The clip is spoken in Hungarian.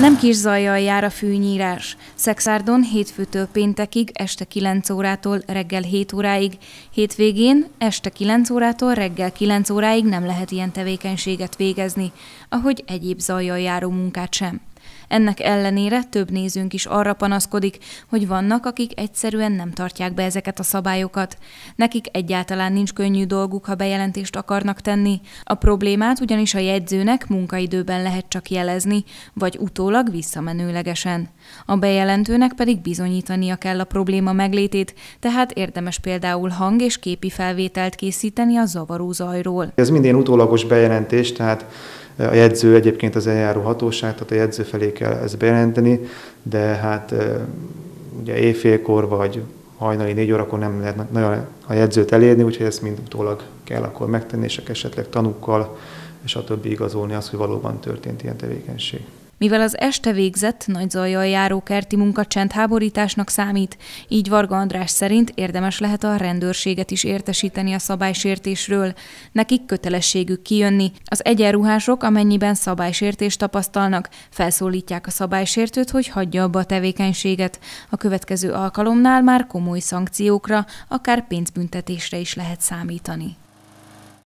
Nem kis zajjal jár a fűnyírás. Szexárdon hétfőtől péntekig este 9 órától reggel 7 óráig, hétvégén este 9 órától reggel 9 óráig nem lehet ilyen tevékenységet végezni, ahogy egyéb zajjal járó munkát sem. Ennek ellenére több nézőnk is arra panaszkodik, hogy vannak, akik egyszerűen nem tartják be ezeket a szabályokat. Nekik egyáltalán nincs könnyű dolguk, ha bejelentést akarnak tenni. A problémát ugyanis a jegyzőnek munkaidőben lehet csak jelezni, vagy utólag visszamenőlegesen. A bejelentőnek pedig bizonyítania kell a probléma meglétét, tehát érdemes például hang- és képi felvételt készíteni a zavaró zajról. Ez minden utólagos bejelentés, tehát a jegyző egyébként az eljáró hatóság, tehát a jegyző felé kell ezt bejelenteni, de hát ugye éjfélkor vagy hajnali négy órakor nem lehet nagyon a jegyzőt elérni, úgyhogy ezt mind utólag kell akkor megtenni, és esetleg tanúkkal, és a többi igazolni az hogy valóban történt ilyen tevékenység. Mivel az este végzett, nagy zajjal járó kerti munka háborításnak számít, így Varga András szerint érdemes lehet a rendőrséget is értesíteni a szabálysértésről. Nekik kötelességük kijönni. Az egyenruhások, amennyiben szabálysértést tapasztalnak, felszólítják a szabálysértőt, hogy hagyja abba a tevékenységet. A következő alkalomnál már komoly szankciókra, akár pénzbüntetésre is lehet számítani.